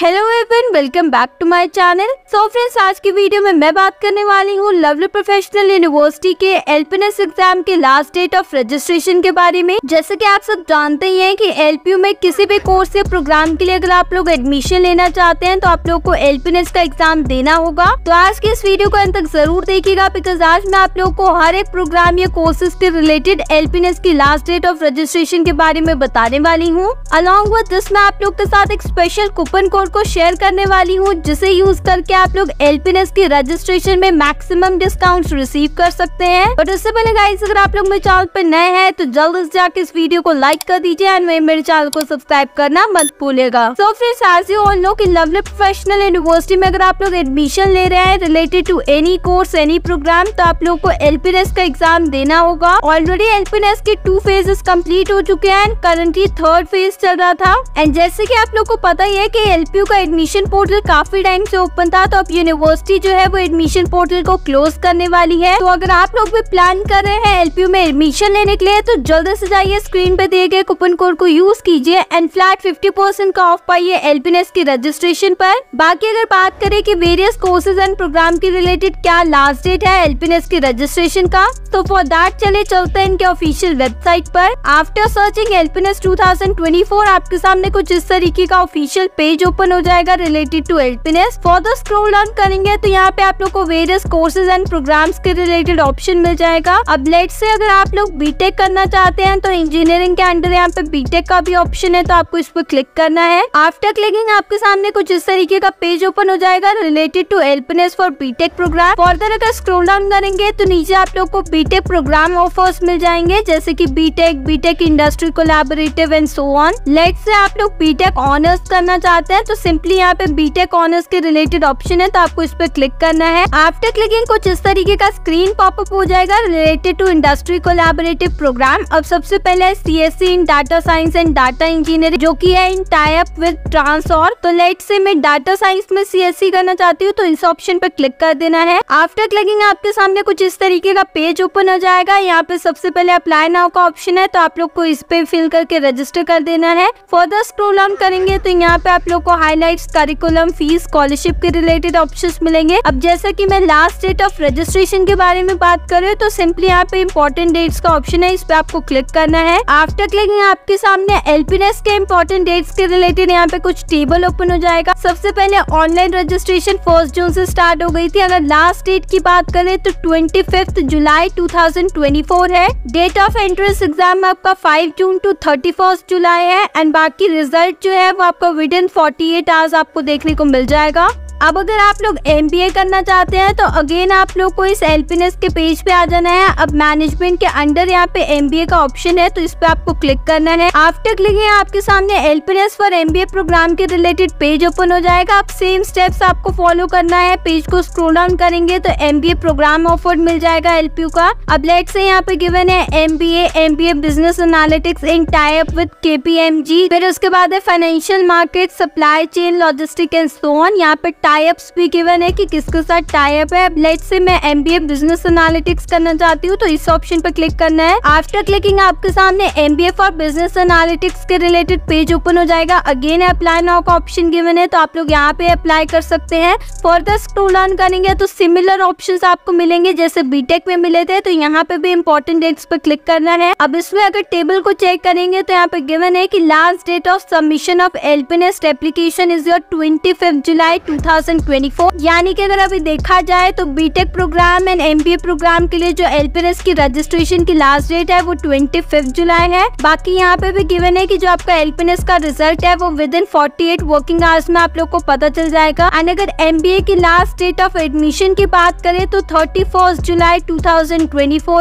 hello everyone welcome back to my channel so friends आज की video में मैं बात करने वाली हूँ लवली प्रोफेशनल यूनिवर्सिटी के एलपीएस एग्जाम के लास्ट डेट ऑफ रजिस्ट्रेशन के बारे में जैसे कि आप सब जानते ही हैं कि एलपीयू में किसी भी कोर्स या प्रोग्राम के लिए अगर आप लोग एडमिशन लेना चाहते हैं तो आप लोग को एलपीएस का एग्जाम देना होगा तो आज की इस वीडियो को अंत तक जरूर देखेगा बिकॉज आज मैं आप लोग को हर एक प्रोग्राम या कोर्सेज के रिलेटेड एलपीएस की लास्ट डेट ऑफ रजिस्ट्रेशन के बारे में बताने वाली हूँ अलॉन्ग विद मैं आप लोग के साथ एक स्पेशल कूपन कोड वीडियोस को शेयर करने वाली हूँ जिसे यूज करके आप लोग एलपीनेस की रजिस्ट्रेशन में मैक्सिमम डिस्काउंट रिसीव कर सकते हैं और इससे पहले गाइस अगर आप लोग मेरे चैनल पर नए हैं तो जल्द से जाके इस वीडियो को लाइक कर दीजिए एंड वही मेरे चैनल को सब्सक्राइब करना मत भूलेगा so friends as you all know कि लवली प्रोफेशनल यूनिवर्सिटी में अगर आप लोग एडमिशन ले रहे हैं related to any course any programme तो आप लोग को एलपीनेस का एग्जाम देना होगा ऑलरेडी एलपीनेस के टू फेजेस कम्प्लीट हो चुके हैं करंटली थर्ड फेज चल रहा था एंड जैसे की आप लोग को पता ही है की एलपी यू का एडमिशन पोर्टल काफी टाइम से ओपन था तो अब यूनिवर्सिटी जो है वो एडमिशन पोर्टल को क्लोज करने वाली है तो अगर आप लोग भी प्लान कर रहे हैं एल में एडमिशन लेने के लिए तो जल्द से जाइए स्क्रीन पे दिए गए कूपन कोड को यूज कीजिए एंड फ्लैट फिफ्टी परसेंट का ऑफ पाइए एल की रजिस्ट्रेशन पर बाकी अगर बात करें की वेरियस कोर्सेज एंड प्रोग्राम के रिलेटेड क्या लास्ट डेट है एल की रजिस्ट्रेशन का तो फॉर दैट चले चलते हैं इनके ऑफिशियल वेबसाइट पर आफ्टर सर्चिंग एल 2024 आपके सामने कुछ इस तरीके का ऑफिशियल पेज ओपन ओपन हो जाएगा related to LPUNEST further scroll down करेंगे तो यहाँ पे आप लोग को वेरियस कोर्सेज एंड प्रोग्राम के रिलेटेड ऑप्शन मिल जाएगा अब लेट से अगर आप लोग बीटेक करना चाहते हैं तो इंजीनियरिंग के अंडर यहाँ पे बीटेक का भी ऑप्शन है तो आपको इस पर क्लिक करना है आफ्टर क्लिकिंग आपके सामने कुछ इस तरीके का पेज ओपन हो जाएगा related to LPUNEST for B Tech programme further अगर स्क्रोल डाउन करेंगे तो नीचे आप लोग को बीटेक प्रोग्राम ऑफर्स मिल जाएंगे जैसे की B Tech B Tech industry collaborative and so on let's say आप लोग बीटेक ऑनर्स करना चाहते हैं तो सिंपली यहाँ पे बीटेक ऑनर्स के रिलेटेड ऑप्शन है तो आपको इस पर क्लिक करना है आफ्टर क्लिकिंग कुछ इस तरीके का स्क्रीन पॉपअप हो जाएगा related to industry collaborative programme अब सबसे पहले C S E in data science and data engineering जो की है इन टाइप विद ट्रांसॉर तो लेट से मैं डाटा साइंस में सी एस सी करना चाहती हूँ तो इस ऑप्शन पे क्लिक कर देना है आफ्टर क्लिकिंग आपके सामने कुछ इस तरीके का पेज ओपन हो जाएगा यहाँ पे सबसे पहले अप्लाई नाउ का ऑप्शन है तो आप लोग को इस पे फिल करके रजिस्टर कर देना है फर्दर स्क्रोल ऑन करेंगे तो यहाँ पे आप लोग को हाईलाइट करिकुलम फीस स्कॉलरशिप के रिलेटेड ऑप्शन मिलेंगे अब जैसा की मैं लास्ट डेट ऑफ रजिस्ट्रेशन के बारे में बात कर रही हूँ तो सिंपली यहाँ पे इम्पोर्टेंट डेट का ऑप्शन है इस पे आपको क्लिक करना है आफ्टर क्लिकिंग आपके सामने एलपीनेस के इम्पोर्टेंट डेट्स के रिलेटेड यहाँ पे कुछ टेबल ओपन हो जाएगा सबसे पहले ऑनलाइन रजिस्ट्रेशन फर्स्ट जून से स्टार्ट हो गई थी अगर लास्ट डेट की बात करें तो ट्वेंटी फिफ्थ जुलाई 2024 है डेट ऑफ एंट्रेंस एग्जाम आपका 5 जून टू थर्टी जुलाई है एंड बाकी रिजल्ट जो है वो आपका विद इन फोर्टी ये टाज आपको देखने को मिल जाएगा अब अगर आप लोग एम करना चाहते हैं तो अगेन आप लोग को इस एल्पिनेस के पेज पे आ जाना है अब मैनेजमेंट के अंडर यहाँ पे एम का ऑप्शन है तो इस पे आपको क्लिक करना है आफ्टर क्लिकिंग आपके सामने एल्पिनेस फॉर एम प्रोग्राम के रिलेटेड पेज ओपन हो जाएगा आप सेम स्टेप्स आपको फॉलो करना है पेज को स्क्रोल डाउन करेंगे तो एम प्रोग्राम ऑफर्ड मिल जाएगा एल का अब लेट से यहाँ पे गिवन है M B M B A business analytics in type with के फिर उसके बाद है financial market supply chain logistic and so on यहाँ पे टाइप्स भी गिवन है कि किसके साथ टाइप है लेट से मैं M B A business analytics करना चाहती हूँ तो इस ऑप्शन पर क्लिक करना है आफ्टर क्लिकिंग आपके सामने M B A for business analytics के रिलेटेड पेज ओपन हो जाएगा अगेन अप्लाई नाउ का ऑप्शन गिवन है तो आप लोग यहाँ पे अप्लाई कर सकते हैं फर्दर स्क्रोल ऑन करेंगे तो सिमिलर ऑप्शन आपको मिलेंगे जैसे बीटेक में मिले थे तो यहाँ पे भी इम्पोर्टेंट डेट्स पर क्लिक करना है अब इसमें अगर टेबल को चेक करेंगे तो यहाँ पे गिवन है की last date of submission of LPUNEST application is your twenty July two 2024 यानी कि अगर अभी देखा जाए तो BTech program and MBA program के लिए जो एलपीएस की रजिस्ट्रेशन की लास्ट डेट है वो ट्वेंटी जुलाई है बाकी यहाँ पे भी गिवन है की जो आपका एलपीएस का रिजल्ट है वो within forty working hours में आप लोग को पता चल जाएगा एंड अगर एम की लास्ट डेट ऑफ एडमिशन की बात करें तो थर्टी जुलाई टू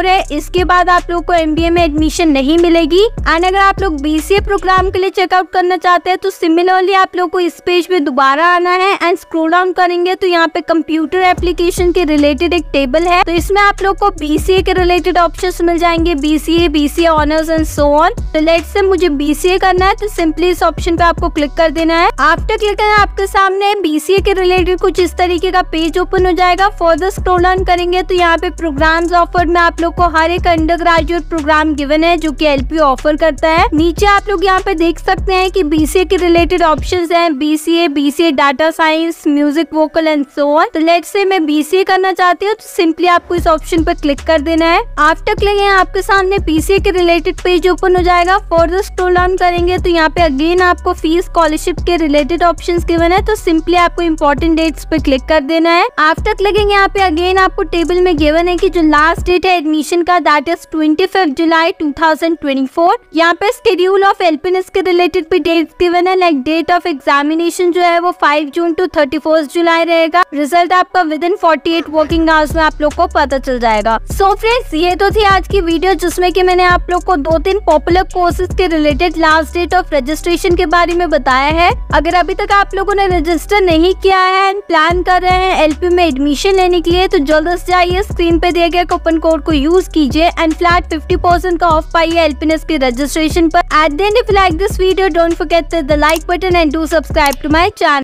है इसके बाद आप लोग को एम में एडमिशन नहीं मिलेगी एंड अगर आप लोग बी प्रोग्राम के लिए चेकआउट करना चाहते हैं तो सिमिलरली आप लोग को इस पेज पे दोबारा आना है एंड स्क्रोल डाउन करेंगे तो यहाँ पे कंप्यूटर एप्लीकेशन के रिलेटेड एक टेबल है तो इसमें आप लोग को बीसीए के रिलेटेड ऑप्शन मिल जाएंगे BCA BCA honours and so on तो लेट से मुझे बीसीए करना है तो सिंपली इस ऑप्शन पे आपको क्लिक कर देना है आफ्टर क्लिक करना आपके सामने बीसीए के रिलेटेड कुछ इस तरीके का पेज ओपन हो जाएगा फर्दर स्क्रोल डाउन करेंगे तो यहाँ पे प्रोग्राम ऑफर में आप लोग को हर एक अंडर ग्रेजुएट प्रोग्राम गिवन है जो एल एलपी ऑफर करता है नीचे आप लोग यहाँ पे देख सकते हैं की बीसीए के रिलेटेड ऑप्शन है BCA BCA data science music vocal and so on तो लेट से मैं बीसीए करना चाहती हूँ तो सिंपली आपको इस ऑप्शन पर क्लिक कर देना है आफ्टर क्लिक यहाँ आपके सामने पीसीए के रिलेटेड पेज ओपन हो जाएगा फर्दर स्क्रोल डाउन करेंगे तो यहाँ पे अगेन आपको फीस स्कॉलरशिप के रिलेटेड ऑप्शन गिवन है तो सिंपली आपको इम्पोर्टेंट डेट्स पे क्लिक कर देना है आप तक लगेंगे यहाँ पे अगेन आपको टेबल में गिवन है की जो लास्ट डेट है एडमिशन का that is twenty July two thousand twenty four यहाँ पे स्केड्यूल ऑफ एल्पिनिस के रिलेटेड भी डेट्स गिवन है लाइक डेट ऑफ एग्जामिनेशन जो है वो five June to thirty first July रहेगा रिजल्ट आपका within forty eight working hours में आप लोग को पता चल जाएगा सो so फ्रेंड्स ये तो थी आज की वीडियो जिसमें कि मैंने आप लोग को दो तीन पॉपुलर कोर्सेज के related last date of registration के बारे में बताया है अगर अभी तक आप लोगों ने रजिस्टर नहीं किया है एंड प्लान कर रहे हैं एलपी में एडमिशन लेने के लिए तो जल्द से जाइए स्क्रीन पे दिए गए कूपन कोड को यूज कीजिए एंड फ्लैट फिफ्टी परसेंट का ऑफ पाइए एलपीनेस के रजिस्ट्रेशन आरोप एट दिन if like this video don't forget the like button and do subscribe to my channel